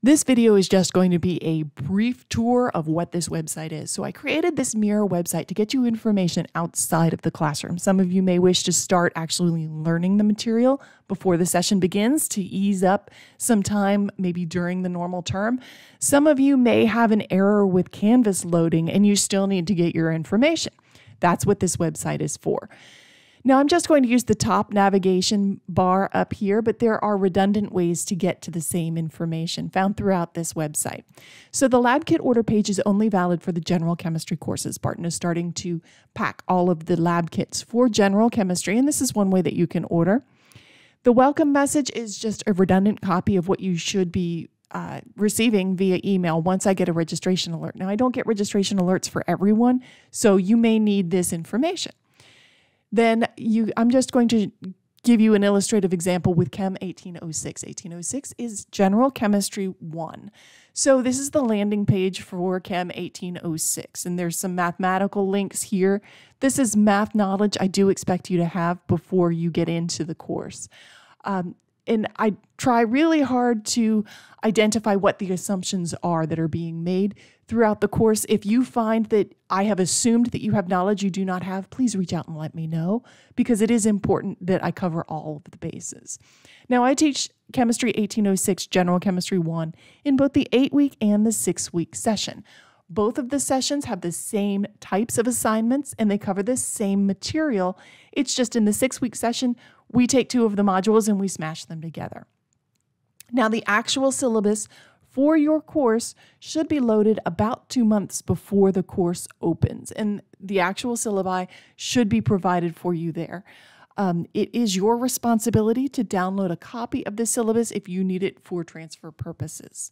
This video is just going to be a brief tour of what this website is. So I created this mirror website to get you information outside of the classroom. Some of you may wish to start actually learning the material before the session begins to ease up some time, maybe during the normal term. Some of you may have an error with Canvas loading and you still need to get your information. That's what this website is for. Now I'm just going to use the top navigation bar up here, but there are redundant ways to get to the same information found throughout this website. So the lab kit order page is only valid for the general chemistry courses. Barton is starting to pack all of the lab kits for general chemistry, and this is one way that you can order. The welcome message is just a redundant copy of what you should be uh, receiving via email once I get a registration alert. Now, I don't get registration alerts for everyone, so you may need this information then you I'm just going to give you an illustrative example with Chem 1806. 1806 is General Chemistry 1. So this is the landing page for Chem 1806, and there's some mathematical links here. This is math knowledge I do expect you to have before you get into the course. Um, and I try really hard to identify what the assumptions are that are being made throughout the course. If you find that I have assumed that you have knowledge you do not have, please reach out and let me know because it is important that I cover all of the bases. Now, I teach Chemistry 1806, General Chemistry 1 in both the eight week and the six week session. Both of the sessions have the same types of assignments and they cover the same material. It's just in the six week session, we take two of the modules and we smash them together. Now, the actual syllabus for your course should be loaded about two months before the course opens, and the actual syllabi should be provided for you there. Um, it is your responsibility to download a copy of the syllabus if you need it for transfer purposes.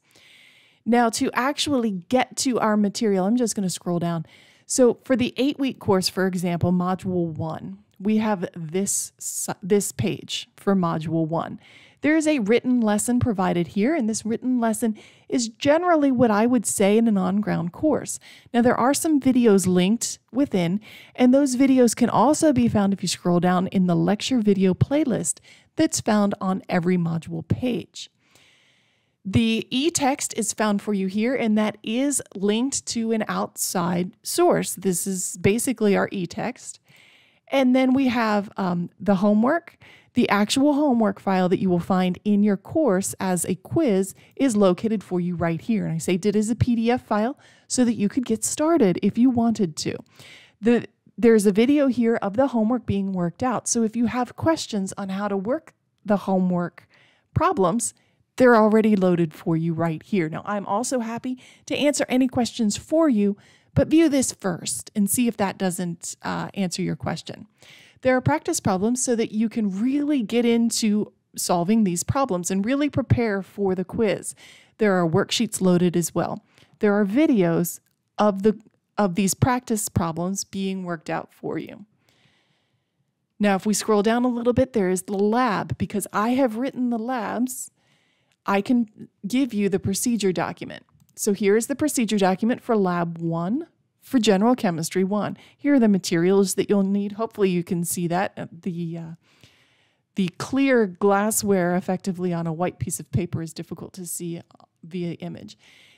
Now, to actually get to our material, I'm just going to scroll down. So, for the eight week course, for example, Module 1, we have this, this page for Module 1. There is a written lesson provided here, and this written lesson is generally what I would say in an on ground course. Now, there are some videos linked within, and those videos can also be found if you scroll down in the lecture video playlist that's found on every module page. The e text is found for you here, and that is linked to an outside source. This is basically our e text. And then we have um, the homework. The actual homework file that you will find in your course as a quiz is located for you right here. And I saved it as a PDF file so that you could get started if you wanted to. The, there's a video here of the homework being worked out. So if you have questions on how to work the homework problems, they're already loaded for you right here. Now, I'm also happy to answer any questions for you but view this first and see if that doesn't uh, answer your question. There are practice problems so that you can really get into solving these problems and really prepare for the quiz. There are worksheets loaded as well. There are videos of the of these practice problems being worked out for you. Now, if we scroll down a little bit, there is the lab because I have written the labs. I can give you the procedure document. So here is the procedure document for lab one, for general chemistry one. Here are the materials that you'll need. Hopefully you can see that. Uh, the, uh, the clear glassware effectively on a white piece of paper is difficult to see uh, via image.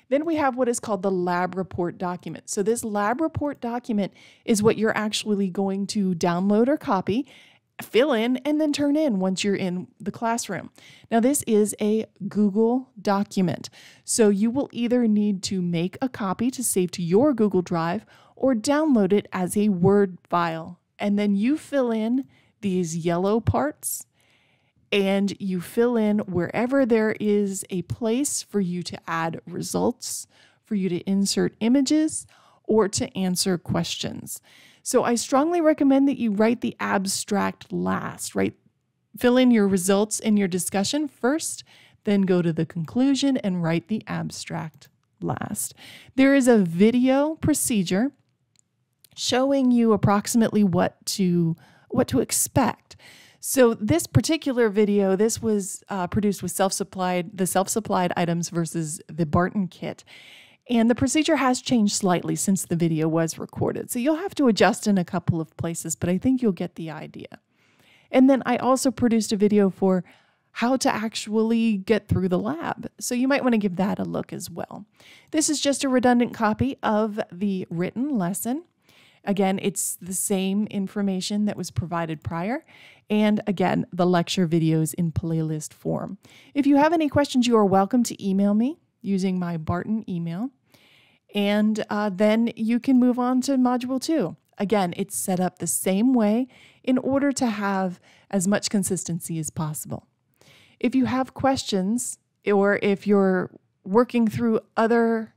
Then we have what is called the lab report document. So, this lab report document is what you're actually going to download or copy fill in and then turn in once you're in the classroom. Now, this is a Google document, so you will either need to make a copy to save to your Google Drive or download it as a Word file. And then you fill in these yellow parts and you fill in wherever there is a place for you to add results, for you to insert images, or to answer questions. So I strongly recommend that you write the abstract last, right? Fill in your results in your discussion first, then go to the conclusion and write the abstract last. There is a video procedure showing you approximately what to what to expect. So this particular video, this was uh, produced with self-supplied the self-supplied items versus the Barton kit, and the procedure has changed slightly since the video was recorded. So you'll have to adjust in a couple of places, but I think you'll get the idea. And then I also produced a video for how to actually get through the lab. So you might want to give that a look as well. This is just a redundant copy of the written lesson. Again, it's the same information that was provided prior. And again, the lecture videos in playlist form. If you have any questions, you are welcome to email me using my Barton email. And uh, then you can move on to module two. Again, it's set up the same way in order to have as much consistency as possible. If you have questions or if you're working through other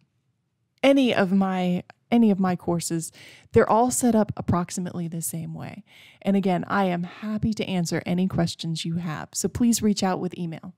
any of my any of my courses, they're all set up approximately the same way. And again, I am happy to answer any questions you have. So please reach out with email.